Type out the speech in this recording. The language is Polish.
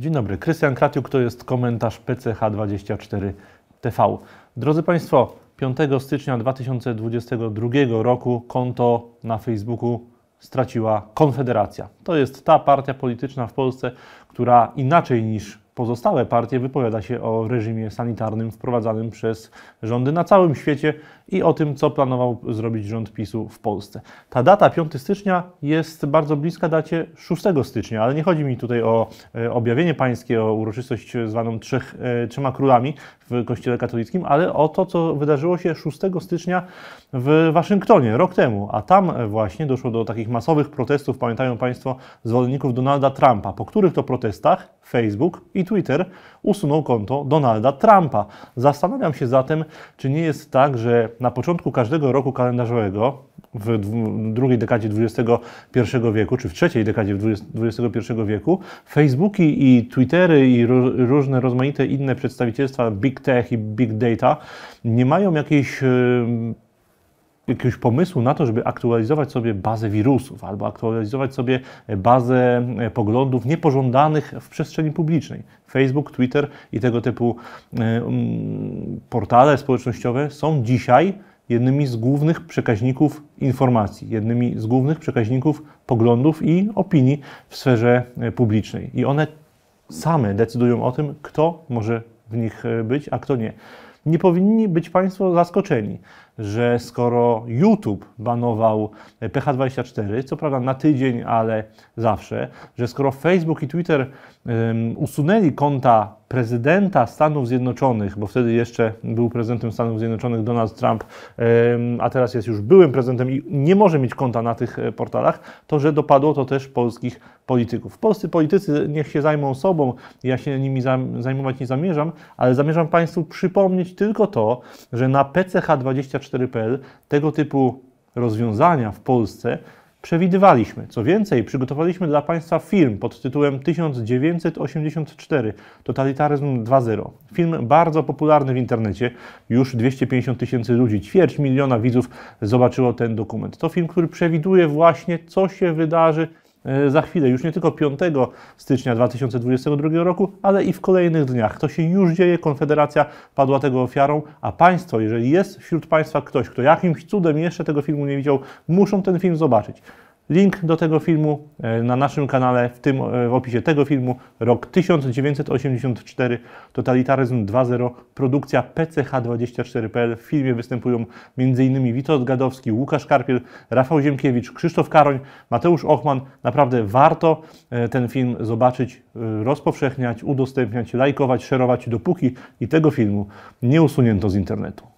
Dzień dobry, Krystian Kratiuk, to jest komentarz PCH24 TV. Drodzy Państwo, 5 stycznia 2022 roku konto na Facebooku straciła Konfederacja. To jest ta partia polityczna w Polsce, która inaczej niż pozostałe partie wypowiada się o reżimie sanitarnym wprowadzanym przez rządy na całym świecie i o tym, co planował zrobić rząd PiSu w Polsce. Ta data 5 stycznia jest bardzo bliska dacie 6 stycznia, ale nie chodzi mi tutaj o e, objawienie pańskie, o uroczystość zwaną trzech, e, Trzema Królami w Kościele Katolickim, ale o to, co wydarzyło się 6 stycznia w Waszyngtonie rok temu, a tam właśnie doszło do takich masowych protestów, pamiętają Państwo, zwolenników Donalda Trumpa, po których to protestach Facebook i Twitter usunął konto Donalda Trumpa. Zastanawiam się zatem, czy nie jest tak, że na początku każdego roku kalendarzowego w drugiej dekadzie XXI wieku, czy w trzeciej dekadzie XXI wieku, Facebooki i Twittery i różne rozmaite inne przedstawicielstwa Big Tech i Big Data nie mają jakiejś jakiegoś pomysłu na to, żeby aktualizować sobie bazę wirusów albo aktualizować sobie bazę e, poglądów niepożądanych w przestrzeni publicznej. Facebook, Twitter i tego typu e, mm, portale społecznościowe są dzisiaj jednymi z głównych przekaźników informacji, jednymi z głównych przekaźników poglądów i opinii w sferze e, publicznej. I one same decydują o tym, kto może w nich być, a kto nie. Nie powinni być Państwo zaskoczeni, że skoro YouTube banował PH24, co prawda na tydzień, ale zawsze, że skoro Facebook i Twitter um, usunęli konta prezydenta Stanów Zjednoczonych, bo wtedy jeszcze był prezydentem Stanów Zjednoczonych Donald Trump, a teraz jest już byłym prezydentem i nie może mieć konta na tych e, portalach, to że dopadło to też polskich polityków. Polscy politycy niech się zajmą sobą, ja się nimi zajmować nie zamierzam, ale zamierzam Państwu przypomnieć tylko to, że na PCH24 24.pl tego typu rozwiązania w Polsce przewidywaliśmy. Co więcej, przygotowaliśmy dla Państwa film pod tytułem 1984 Totalitaryzm 2.0. Film bardzo popularny w internecie, już 250 tysięcy ludzi, ćwierć miliona widzów zobaczyło ten dokument. To film, który przewiduje właśnie, co się wydarzy E, za chwilę, już nie tylko 5 stycznia 2022 roku, ale i w kolejnych dniach. To się już dzieje, Konfederacja padła tego ofiarą, a Państwo, jeżeli jest wśród Państwa ktoś, kto jakimś cudem jeszcze tego filmu nie widział, muszą ten film zobaczyć. Link do tego filmu e, na naszym kanale, w tym e, w opisie tego filmu, rok 1984, Totalitaryzm 2.0, produkcja PCH24.pl. W filmie występują m.in. Witold Gadowski, Łukasz Karpiel, Rafał Ziemkiewicz, Krzysztof Karoń, Mateusz Ochman. Naprawdę warto e, ten film zobaczyć, rozpowszechniać, udostępniać, lajkować, szerować, dopóki i tego filmu nie usunięto z internetu.